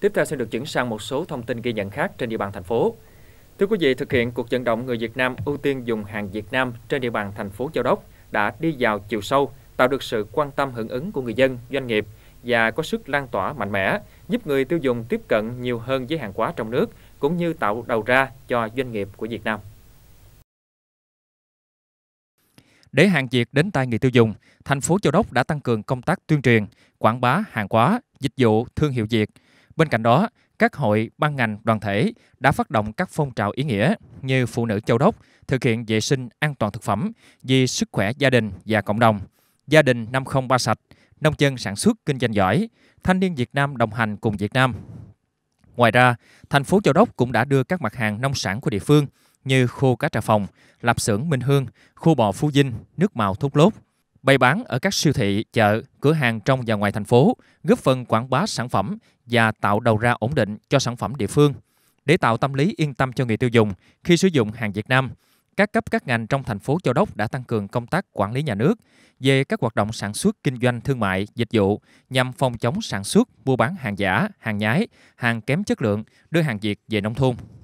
Tiếp theo sẽ được chuyển sang một số thông tin ghi nhận khác trên địa bàn thành phố. Thưa quý vị, thực hiện cuộc vận động người Việt Nam ưu tiên dùng hàng Việt Nam trên địa bàn thành phố Châu Đốc đã đi vào chiều sâu, tạo được sự quan tâm hưởng ứng của người dân, doanh nghiệp và có sức lan tỏa mạnh mẽ, giúp người tiêu dùng tiếp cận nhiều hơn với hàng hóa trong nước cũng như tạo đầu ra cho doanh nghiệp của Việt Nam. Để hàng Việt đến tay người tiêu dùng, thành phố Châu Đốc đã tăng cường công tác tuyên truyền, quảng bá hàng hóa, dịch vụ, thương hiệu Việt – Bên cạnh đó, các hội, ban ngành, đoàn thể đã phát động các phong trào ý nghĩa như phụ nữ châu đốc, thực hiện vệ sinh an toàn thực phẩm vì sức khỏe gia đình và cộng đồng, gia đình 503 sạch, nông dân sản xuất kinh doanh giỏi, thanh niên Việt Nam đồng hành cùng Việt Nam. Ngoài ra, thành phố Châu Đốc cũng đã đưa các mặt hàng nông sản của địa phương như khô cá trà phòng, lạp xưởng Minh Hương, khô bò Phú Vinh, nước màu thốt lốt, bày bán ở các siêu thị, chợ, cửa hàng trong và ngoài thành phố, góp phần quảng bá sản phẩm và tạo đầu ra ổn định cho sản phẩm địa phương. Để tạo tâm lý yên tâm cho người tiêu dùng khi sử dụng hàng Việt Nam, các cấp các ngành trong thành phố Châu Đốc đã tăng cường công tác quản lý nhà nước về các hoạt động sản xuất kinh doanh thương mại, dịch vụ nhằm phòng chống sản xuất, mua bán hàng giả, hàng nhái, hàng kém chất lượng, đưa hàng Việt về nông thôn.